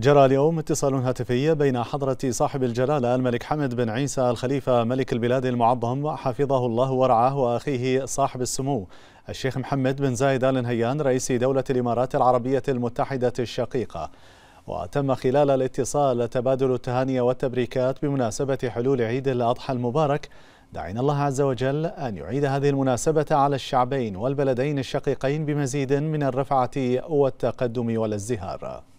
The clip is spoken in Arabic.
جرى اليوم اتصال هاتفي بين حضرة صاحب الجلالة الملك حمد بن عيسى الخليفة ملك البلاد المعظم حفظه الله ورعاه وأخيه صاحب السمو الشيخ محمد بن زايد آل نهيان رئيس دولة الإمارات العربية المتحدة الشقيقة وتم خلال الاتصال تبادل التهاني والتبريكات بمناسبة حلول عيد الأضحى المبارك دعينا الله عز وجل أن يعيد هذه المناسبة على الشعبين والبلدين الشقيقين بمزيد من الرفعة والتقدم والازدهار